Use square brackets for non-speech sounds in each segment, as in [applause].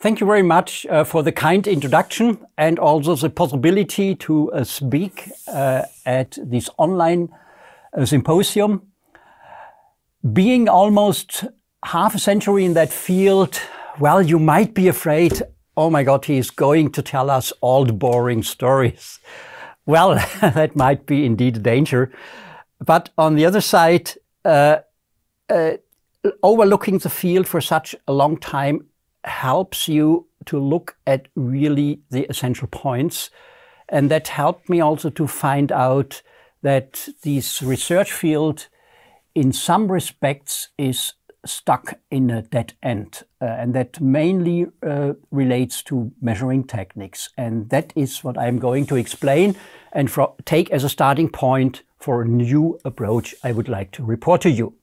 Thank you very much uh, for the kind introduction and also the possibility to uh, speak uh, at this online uh, symposium. Being almost half a century in that field, well, you might be afraid, oh my God, he is going to tell us old boring stories. [laughs] Well, [laughs] that might be indeed a danger. But on the other side, uh, uh, overlooking the field for such a long time helps you to look at really the essential points. And that helped me also to find out that this research field, in some respects, is stuck in a dead end. Uh, and that mainly uh, relates to measuring techniques. And that is what I'm going to explain and take as a starting point for a new approach I would like to report to you.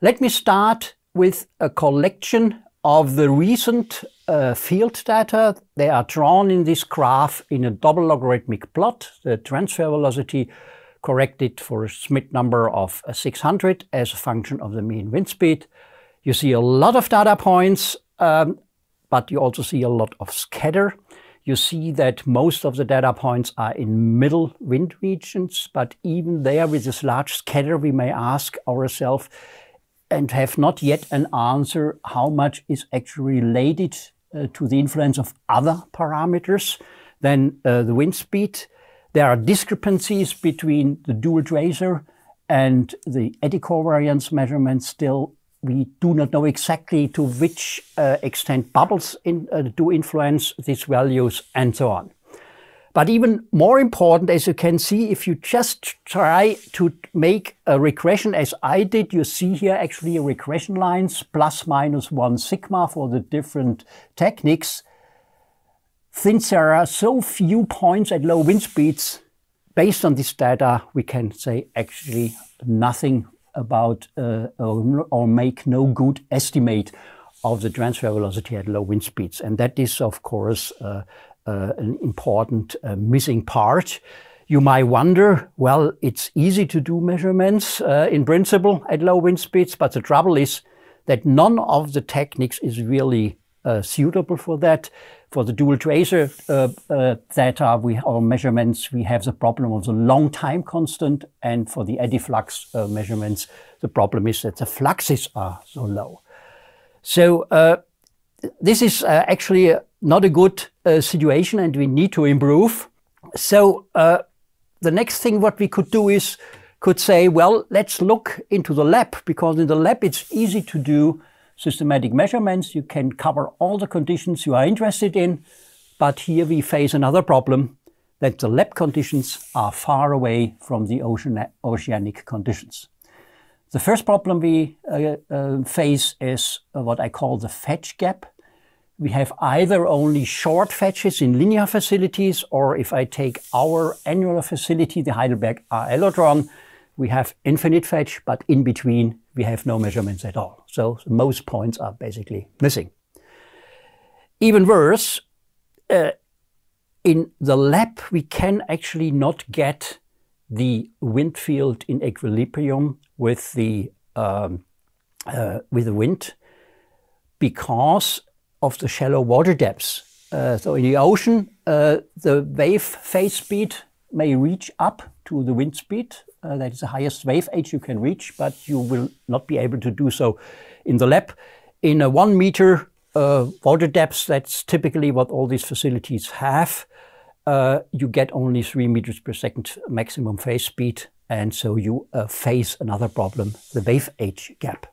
Let me start with a collection of the recent uh, field data, they are drawn in this graph in a double logarithmic plot, the transfer velocity corrected for a Schmidt number of uh, 600 as a function of the mean wind speed. You see a lot of data points, um, but you also see a lot of scatter. You see that most of the data points are in middle wind regions, but even there with this large scatter, we may ask ourselves, and have not yet an answer how much is actually related uh, to the influence of other parameters than uh, the wind speed. There are discrepancies between the dual tracer and the eddy covariance measurements still. We do not know exactly to which uh, extent bubbles in, uh, do influence these values and so on. But even more important, as you can see, if you just try to make a regression as I did, you see here actually a regression lines plus minus one sigma for the different techniques. Since there are so few points at low wind speeds, based on this data, we can say actually nothing about uh, or, or make no good estimate of the transfer velocity at low wind speeds. And that is, of course, uh, uh, an important uh, missing part. You might wonder, well, it's easy to do measurements uh, in principle at low wind speeds, but the trouble is that none of the techniques is really uh, suitable for that. For the dual tracer uh, uh, data, we, our measurements, we have the problem of the long time constant. And for the eddy flux measurements, the problem is that the fluxes are so low. So this is actually not a good uh, situation and we need to improve. So uh, the next thing what we could do is could say, well, let's look into the lab because in the lab it's easy to do systematic measurements. You can cover all the conditions you are interested in. But here we face another problem that the lab conditions are far away from the ocean oceanic conditions. The first problem we uh, uh, face is uh, what I call the fetch gap we have either only short fetches in linear facilities, or if I take our annular facility, the Heidelberg Allodron, we have infinite fetch, but in between we have no measurements at all. So most points are basically missing. Even worse, uh, in the lab we can actually not get the wind field in equilibrium with the um, uh, with the wind because of the shallow water depths. Uh, so in the ocean, uh, the wave phase speed may reach up to the wind speed. Uh, that is the highest wave age you can reach, but you will not be able to do so in the lab. In a one meter uh, water depth, that's typically what all these facilities have. Uh, you get only three meters per second maximum phase speed, and so you uh, face another problem, the wave age gap.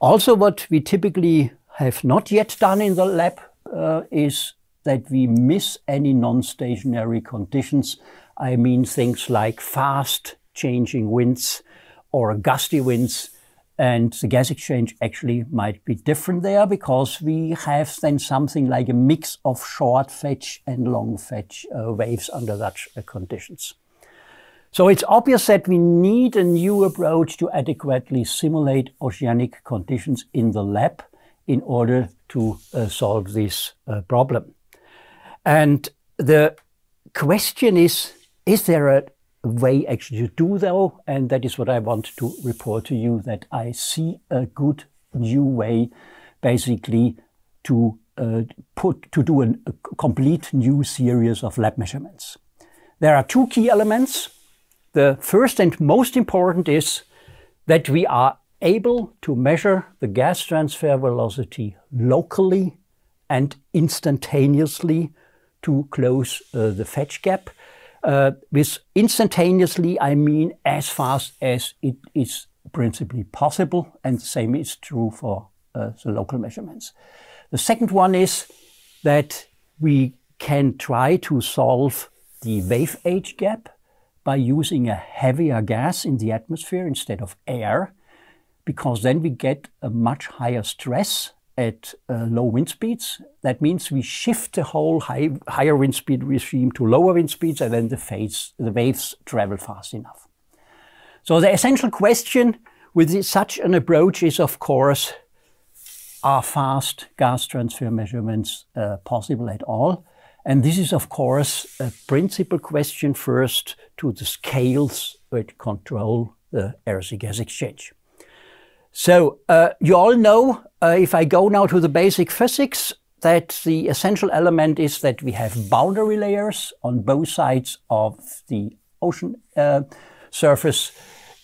Also, what we typically have not yet done in the lab uh, is that we miss any non-stationary conditions. I mean things like fast changing winds or gusty winds. And the gas exchange actually might be different there because we have then something like a mix of short fetch and long fetch uh, waves under such uh, conditions. So it's obvious that we need a new approach to adequately simulate oceanic conditions in the lab in order to uh, solve this uh, problem. And the question is, is there a way actually to do though? And that is what I want to report to you, that I see a good new way basically to uh, put to do an, a complete new series of lab measurements. There are two key elements. The first and most important is that we are able to measure the gas transfer velocity locally and instantaneously to close uh, the fetch gap. Uh, with instantaneously, I mean as fast as it is principally possible, and the same is true for uh, the local measurements. The second one is that we can try to solve the wave age gap by using a heavier gas in the atmosphere instead of air because then we get a much higher stress at uh, low wind speeds. That means we shift the whole high, higher wind speed regime to lower wind speeds, and then the, phase, the waves travel fast enough. So the essential question with such an approach is, of course, are fast gas transfer measurements uh, possible at all? And this is, of course, a principal question first to the scales that control the air sea gas exchange. So uh, you all know, uh, if I go now to the basic physics, that the essential element is that we have boundary layers on both sides of the ocean uh, surface.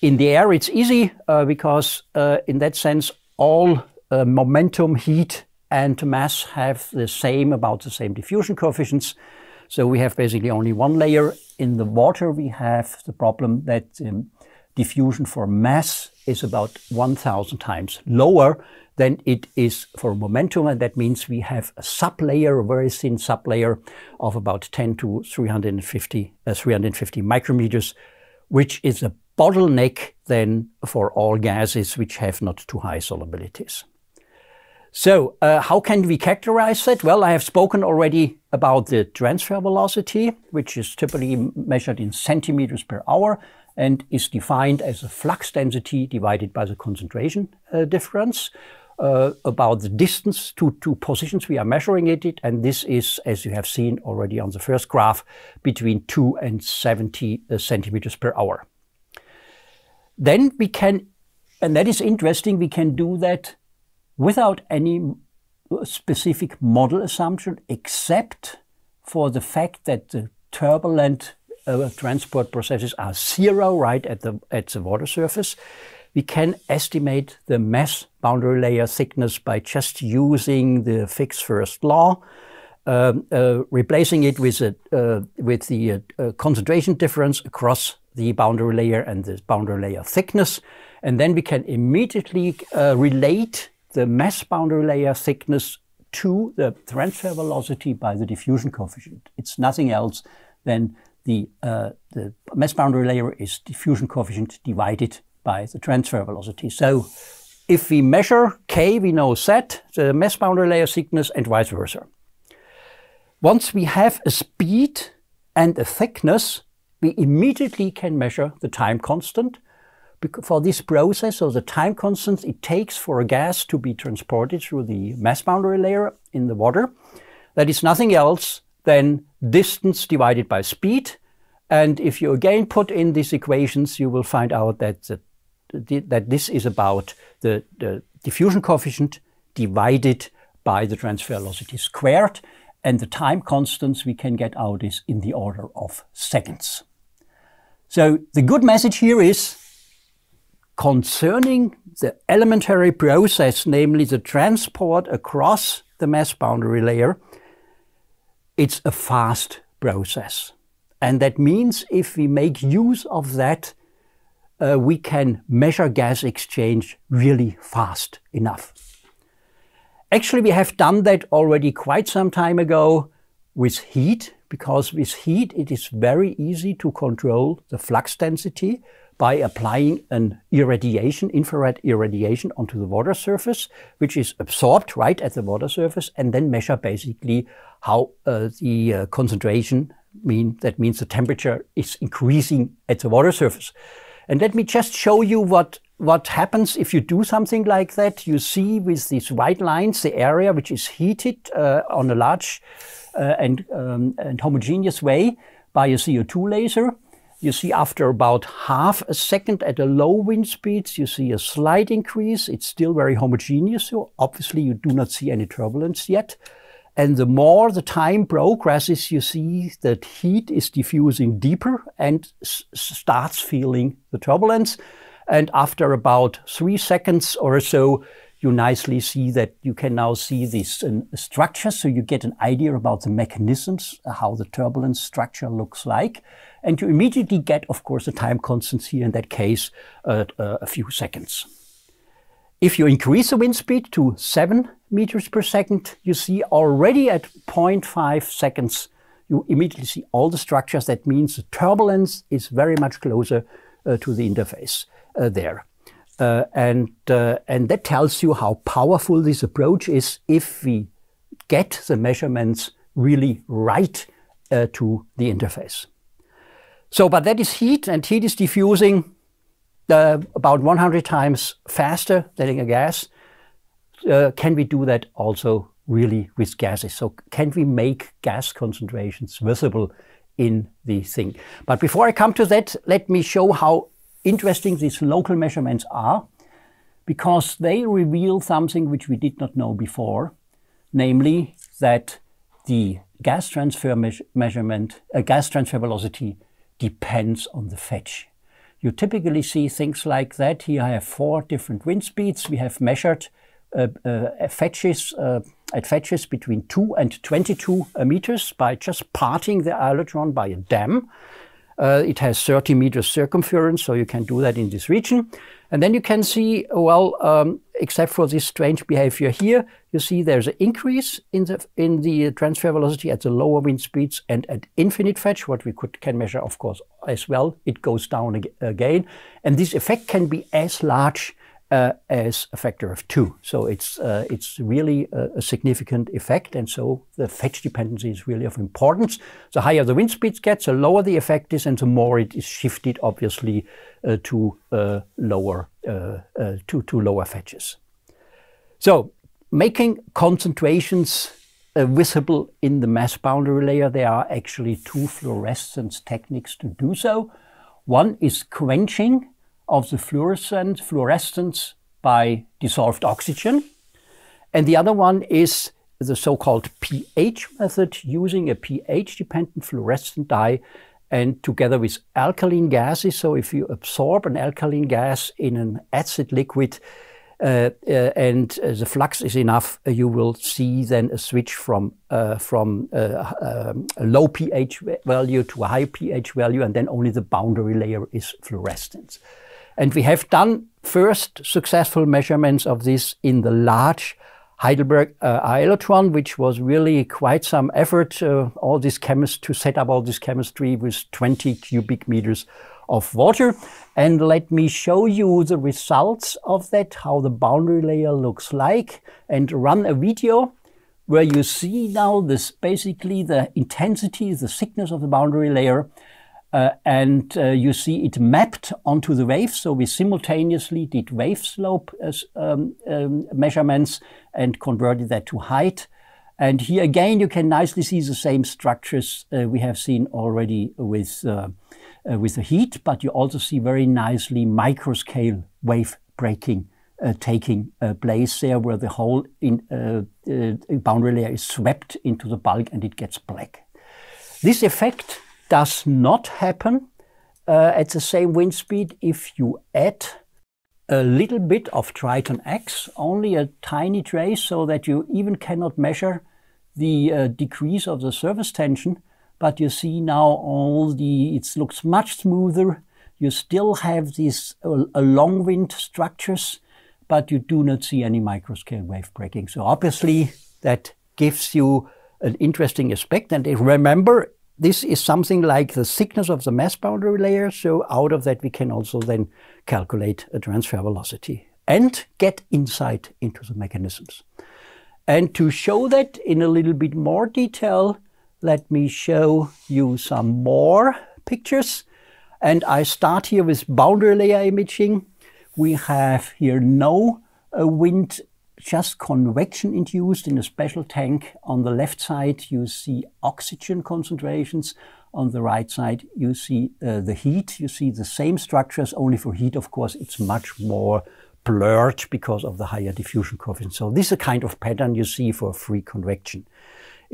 In the air, it's easy uh, because, uh, in that sense, all uh, momentum, heat, and mass have the same, about the same diffusion coefficients. So we have basically only one layer. In the water, we have the problem that um, diffusion for mass is about 1,000 times lower than it is for momentum. And that means we have a sublayer, a very thin sublayer of about 10 to 350, uh, 350 micrometers, which is a bottleneck then for all gases which have not too high solubilities. So uh, how can we characterize that? Well, I have spoken already about the transfer velocity, which is typically measured in centimeters per hour and is defined as the flux density divided by the concentration uh, difference. Uh, about the distance to two positions we are measuring it, and this is, as you have seen already on the first graph, between 2 and 70 uh, centimeters per hour. Then we can, and that is interesting, we can do that without any specific model assumption, except for the fact that the turbulent uh, transport processes are zero right at the, at the water surface, we can estimate the mass boundary layer thickness by just using the fixed first law, um, uh, replacing it with, a, uh, with the uh, uh, concentration difference across the boundary layer and the boundary layer thickness. And then we can immediately uh, relate the mass boundary layer thickness to the transfer velocity by the diffusion coefficient. It's nothing else than the, uh, the mass boundary layer is diffusion coefficient divided by the transfer velocity. So if we measure k, we know z, the mass boundary layer thickness, and vice versa. Once we have a speed and a thickness, we immediately can measure the time constant. For this process, so the time constant it takes for a gas to be transported through the mass boundary layer in the water, that is nothing else than distance divided by speed. And if you again put in these equations, you will find out that, the, the, that this is about the, the diffusion coefficient divided by the transfer velocity squared. And the time constants we can get out is in the order of seconds. So the good message here is concerning the elementary process, namely the transport across the mass boundary layer, it's a fast process. And that means if we make use of that, uh, we can measure gas exchange really fast enough. Actually, we have done that already quite some time ago with heat, because with heat it is very easy to control the flux density by applying an irradiation, infrared irradiation onto the water surface, which is absorbed right at the water surface, and then measure basically how uh, the uh, concentration, mean that means the temperature is increasing at the water surface. And let me just show you what, what happens if you do something like that. You see with these white lines the area which is heated uh, on a large uh, and, um, and homogeneous way by a CO2 laser. You see after about half a second at a low wind speeds, you see a slight increase. It's still very homogeneous, so obviously you do not see any turbulence yet. And the more the time progresses, you see that heat is diffusing deeper and starts feeling the turbulence. And after about three seconds or so, you nicely see that you can now see this um, structure, so you get an idea about the mechanisms, uh, how the turbulence structure looks like. And you immediately get, of course, a time constant here in that case, uh, uh, a few seconds. If you increase the wind speed to 7 meters per second, you see already at 0.5 seconds, you immediately see all the structures. That means the turbulence is very much closer uh, to the interface uh, there. Uh, and, uh, and that tells you how powerful this approach is if we get the measurements really right uh, to the interface. So, but that is heat, and heat is diffusing uh, about 100 times faster than a gas. Uh, can we do that also really with gases? So, can we make gas concentrations visible in the thing? But before I come to that, let me show how interesting these local measurements are because they reveal something which we did not know before, namely that the gas transfer me measurement, uh, gas transfer velocity depends on the fetch. You typically see things like that. Here I have four different wind speeds. We have measured uh, uh, fetches, uh, at fetches between 2 and 22 meters by just parting the electron by a dam. Uh, it has 30 meters circumference, so you can do that in this region. And then you can see, well, um, except for this strange behavior here, you see there's an increase in the, in the transfer velocity at the lower wind speeds and at infinite fetch, what we could, can measure, of course, as well. It goes down ag again. And this effect can be as large uh, as a factor of two. So it's, uh, it's really a, a, significant effect. And so the fetch dependency is really of importance. The higher the wind speeds get, the lower the effect is, and the more it is shifted, obviously, uh, to, lower, to, to lower fetches. So making concentrations uh, visible in the mass boundary layer, there are actually two fluorescence techniques to do so. One is quenching, of the fluorescent fluorescence by dissolved oxygen. And the other one is the so-called pH method using a pH-dependent fluorescent dye and together with alkaline gases. So if you absorb an alkaline gas in an acid liquid uh, uh, and uh, the flux is enough, uh, you will see then a switch from, uh, from uh, um, a low pH value to a high pH value and then only the boundary layer is fluorescence. And we have done first successful measurements of this in the large Heidelberg uh, Aelotron, which was really quite some effort, uh, all this chemist to set up all this chemistry with 20 cubic meters of water. And let me show you the results of that, how the boundary layer looks like, and run a video where you see now this basically the intensity, the thickness of the boundary layer, uh, and uh, you see it mapped onto the wave. So we simultaneously did wave slope as, um, um, measurements and converted that to height. And here again, you can nicely see the same structures uh, we have seen already with, uh, uh, with the heat, but you also see very nicely microscale wave breaking uh, taking place there where the whole in, boundary layer is swept into the bulk and it gets black. This effect does not happen uh, at the same wind speed if you add a little bit of Triton X, only a tiny trace, so that you even cannot measure the uh, decrease of the surface tension. But you see now all the, it looks much smoother. You still have these uh, long wind structures, but you do not see any microscale wave breaking. So obviously that gives you an interesting aspect. And remember, this is something like the thickness of the mass boundary layer, so out of that we can also then calculate a transfer velocity and get insight into the mechanisms. And to show that in a little bit more detail, let me show you some more pictures. And I start here with boundary layer imaging. We have here no uh, wind just convection induced in a special tank. On the left side, you see oxygen concentrations. On the right side, you see uh, the heat. You see the same structures, only for heat, of course, it's much more blurred because of the higher diffusion coefficient. So this is a kind of pattern you see for free convection.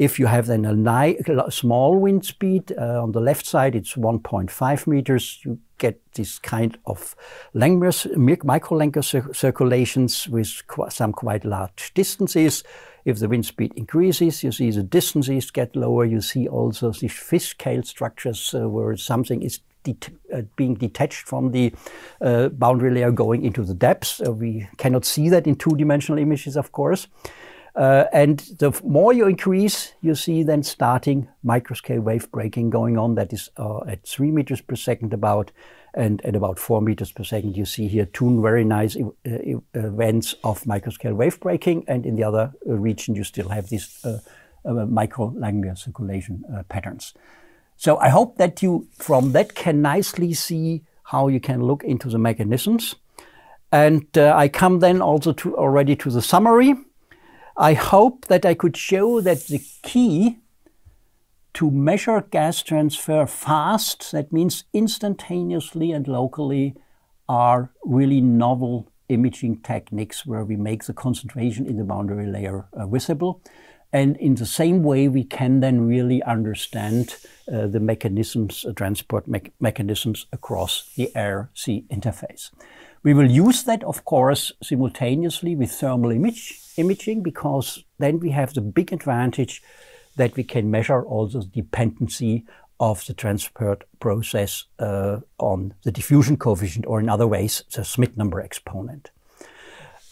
If you have then a small wind speed, uh, on the left side it's 1.5 meters, you get this kind of micro cir circulations with qu some quite large distances. If the wind speed increases, you see the distances get lower. You see also these fish scale structures uh, where something is Det uh, being detached from the uh, boundary layer going into the depths. Uh, we cannot see that in two-dimensional images, of course. Uh, and the more you increase, you see then starting microscale wave breaking going on. That is uh, at three meters per second about, and at about four meters per second, you see here two very nice uh, events of microscale wave breaking. And in the other uh, region, you still have these uh, micro Langmuir circulation patterns. So I hope that you, from that, can nicely see how you can look into the mechanisms. And I come then also to already to the summary. I hope that I could show that the key to measure gas transfer fast, that means instantaneously and locally, are really novel imaging techniques where we make the concentration in the boundary layer uh, visible. And in the same way, we can then really understand uh, the mechanisms, uh, transport me mechanisms across the air-sea interface. We will use that, of course, simultaneously with thermal image, imaging because then we have the big advantage that we can measure also the dependency of the transport process uh, on the diffusion coefficient or in other ways, the Schmidt number exponent.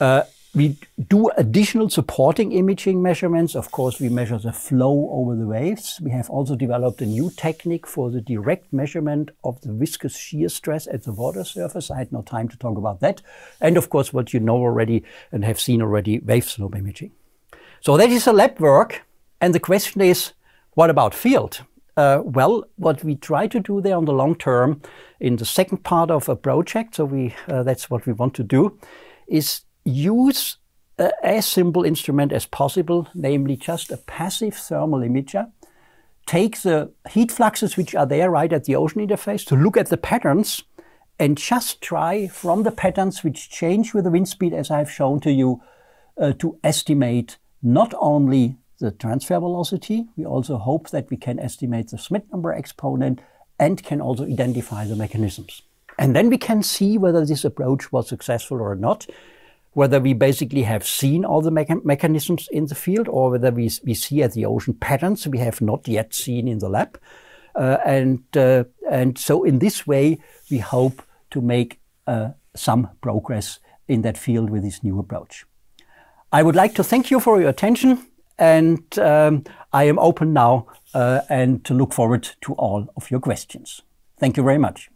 Uh, we do additional supporting imaging measurements. Of course, we measure the flow over the waves. We have also developed a new technique for the direct measurement of the viscous shear stress at the water surface. I had no time to talk about that. And of course, what you know already and have seen already, wave slope imaging. So that is a lab work. And the question is, what about field? Uh, well, what we try to do there on the long term in the second part of a project, so we, uh, that's what we want to do, is use a, as simple instrument as possible, namely just a passive thermal imager. Take the heat fluxes which are there right at the ocean interface to look at the patterns and just try from the patterns which change with the wind speed as I've shown to you uh, to estimate not only the transfer velocity, we also hope that we can estimate the Schmidt number exponent and can also identify the mechanisms. And then we can see whether this approach was successful or not whether we basically have seen all the mecha mechanisms in the field or whether we, we see at the ocean patterns we have not yet seen in the lab. Uh, and, uh, and so in this way, we hope to make uh, some progress in that field with this new approach. I would like to thank you for your attention and um, I am open now uh, and to look forward to all of your questions. Thank you very much.